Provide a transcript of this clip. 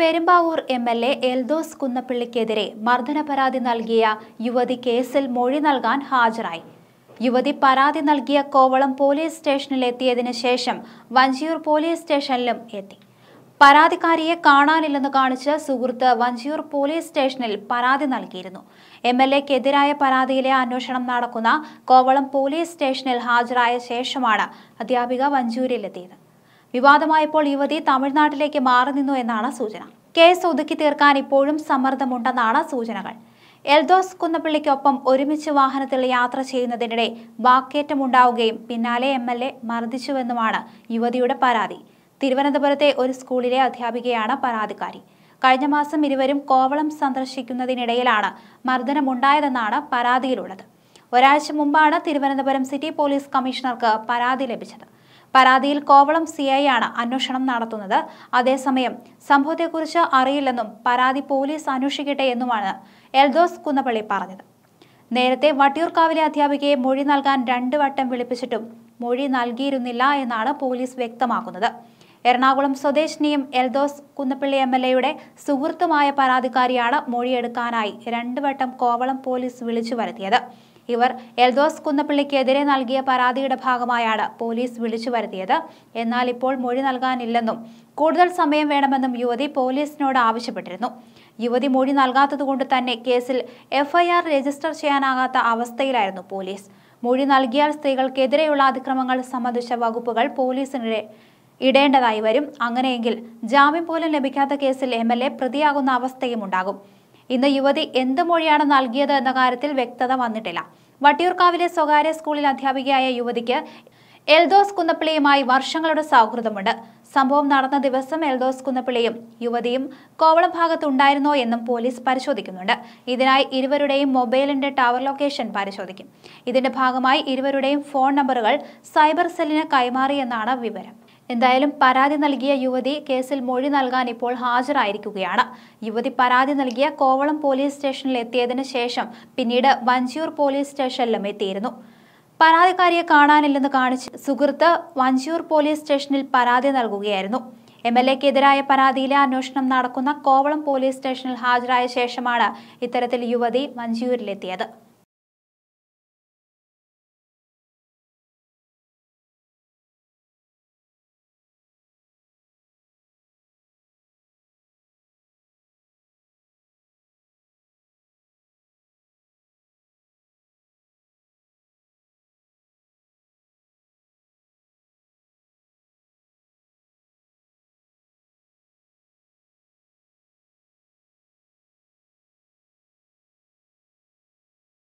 Perumbavoor M L A Eldhose കുന്നപ്പിള്ളിക്കെതിരെ മർദ്ദന പരാതി നൽകിയ യുവതി കേസിൽ മൊഴി നൽകാൻ ഹാജരായി യുവതി പരാതി നൽകിയ കോവളം പോലീസ് സ്റ്റേഷനിലെത്തിയതിന് ശേഷം വഞ്ചിയൂർ പോലീസ് സ്റ്റേഷനിലും എത്തി പരാതിക്കാരിയെ കാണാനില്ലെന്ന് കാണിച്ച് സുഹൃത്ത് വഞ്ചിയൂർ പോലീസ് സ്റ്റേഷനിൽ പരാതി നൽകിയിരുന്നു എം എൽ എക്കെതിരായ പരാതിയിലെ അന്വേഷണം നടക്കുന്ന കോവളം പോലീസ് സ്റ്റേഷനിൽ ഹാജരായ ശേഷമാണ് അധ്യാപിക വഞ്ചൂരിലെത്തിയത് വിവാദമായപ്പോൾ യുവതി തമിഴ്നാട്ടിലേക്ക് മാറി നിന്നു എന്നാണ് സൂചന കേസ് ഒതുക്കി തീർക്കാൻ ഇപ്പോഴും സമ്മർദ്ദമുണ്ടെന്നാണ് സൂചനകൾ എൽദോസ് കുന്നപ്പള്ളിക്കൊപ്പം ഒരുമിച്ച് വാഹനത്തിൽ യാത്ര ചെയ്യുന്നതിനിടെ വാക്കേറ്റമുണ്ടാവുകയും പിന്നാലെ എം എൽ എ മർദ്ദിച്ചുവെന്നുമാണ് യുവതിയുടെ പരാതി തിരുവനന്തപുരത്തെ ഒരു സ്കൂളിലെ അധ്യാപികയാണ് പരാതിക്കാരി കഴിഞ്ഞ മാസം ഇരുവരും കോവളം സന്ദർശിക്കുന്നതിനിടയിലാണ് മർദ്ദനമുണ്ടായതെന്നാണ് പരാതിയിലുള്ളത് ഒരാഴ്ച മുമ്പാണ് തിരുവനന്തപുരം സിറ്റി പോലീസ് കമ്മീഷണർക്ക് പരാതി ലഭിച്ചത് പരാതിയിൽ കോവളം സി ആണ് അന്വേഷണം നടത്തുന്നത് അതേസമയം സംഭവത്തെക്കുറിച്ച് അറിയില്ലെന്നും പരാതി പോലീസ് അന്വേഷിക്കട്ടെ എന്നുമാണ് എൽദോസ് കുന്നപ്പള്ളി പറഞ്ഞത് നേരത്തെ വട്ടിയൂർക്കാവിലെ അധ്യാപികയെ മൊഴി നൽകാൻ രണ്ട് വട്ടം വിളിപ്പിച്ചിട്ടും മൊഴി നൽകിയിരുന്നില്ല എന്നാണ് പോലീസ് വ്യക്തമാക്കുന്നത് എറണാകുളം സ്വദേശിനിയും എൽദോസ് കുന്നപ്പള്ളി എം എൽ എയുടെ സുഹൃത്തുമായ പരാതിക്കാരിയാണ് മൊഴിയെടുക്കാനായി രണ്ടുവട്ടം കോവളം പോലീസ് വിളിച്ചു വരുത്തിയത് ഇവർ എൽദോസ് കുന്നപ്പള്ളിക്കെതിരെ നൽകിയ പരാതിയുടെ ഭാഗമായാണ് പോലീസ് വിളിച്ചു വരുത്തിയത് എന്നാൽ ഇപ്പോൾ മൊഴി നൽകാനില്ലെന്നും കൂടുതൽ സമയം വേണമെന്നും യുവതി പോലീസിനോട് ആവശ്യപ്പെട്ടിരുന്നു യുവതി മൊഴി നൽകാത്തതുകൊണ്ട് തന്നെ കേസിൽ എഫ്ഐആർ രജിസ്റ്റർ ചെയ്യാനാകാത്ത അവസ്ഥയിലായിരുന്നു പോലീസ് മൊഴി നൽകിയാൽ സ്ത്രീകൾക്കെതിരെയുള്ള അതിക്രമങ്ങൾ സംബന്ധിച്ച വകുപ്പുകൾ പോലീസിനെ ഇടേണ്ടതായി വരും അങ്ങനെയെങ്കിൽ ജാമ്യം പോലും ലഭിക്കാത്ത കേസിൽ എം പ്രതിയാകുന്ന അവസ്ഥയും ഉണ്ടാകും ഇന്ന് യുവതി എന്ത് മൊഴിയാണ് നൽകിയത് എന്ന കാര്യത്തിൽ വ്യക്തത വന്നിട്ടില്ല വട്ടിയൂർക്കാവിലെ സ്വകാര്യ സ്കൂളിൽ അധ്യാപികയായ യുവതിക്ക് എൽദോസ് കുന്നപ്പിള്ളിയുമായി വർഷങ്ങളുടെ സൗഹൃദമുണ്ട് സംഭവം നടന്ന ദിവസം എൽദോസ് കുന്നപ്പിള്ളിയും യുവതിയും കോവളം ഭാഗത്തുണ്ടായിരുന്നോ എന്നും പോലീസ് പരിശോധിക്കുന്നുണ്ട് ഇതിനായി ഇരുവരുടെയും മൊബൈലിന്റെ ടവർ ലൊക്കേഷൻ പരിശോധിക്കും ഇതിന്റെ ഭാഗമായി ഇരുവരുടെയും ഫോൺ നമ്പറുകൾ സൈബർ സെല്ലിന് കൈമാറിയെന്നാണ് വിവരം എന്തായാലും പരാതി നൽകിയ യുവതി കേസിൽ മൊഴി നൽകാൻ ഇപ്പോൾ ഹാജരായിരിക്കുകയാണ് യുവതി പരാതി നൽകിയ കോവളം പോലീസ് സ്റ്റേഷനിൽ എത്തിയതിനു ശേഷം പിന്നീട് വഞ്ചിയൂർ പോലീസ് സ്റ്റേഷനിലും എത്തിയിരുന്നു പരാതിക്കാരിയെ കാണാനില്ലെന്ന് കാണിച്ച് സുഹൃത്ത് വഞ്ചിയൂർ പോലീസ് സ്റ്റേഷനിൽ പരാതി നൽകുകയായിരുന്നു എം എൽ എക്കെതിരായ പരാതിയിലെ അന്വേഷണം നടക്കുന്ന കോവളം പോലീസ് സ്റ്റേഷനിൽ ഹാജരായ ശേഷമാണ് ഇത്തരത്തിൽ യുവതി വഞ്ചിയൂരിലെത്തിയത്